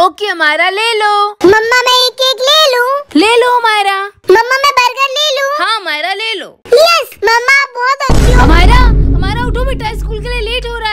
okay हमारा ले लो मम्मा मैं एक केक ले लूं ले लो हमारा मम्मा मैं बर्गर ले लूं हाँ हमारा ले लो यस मम्मा बहुत अच्छी हमारा हमारा उठो बेटा स्कूल के लिए लेट हो रहा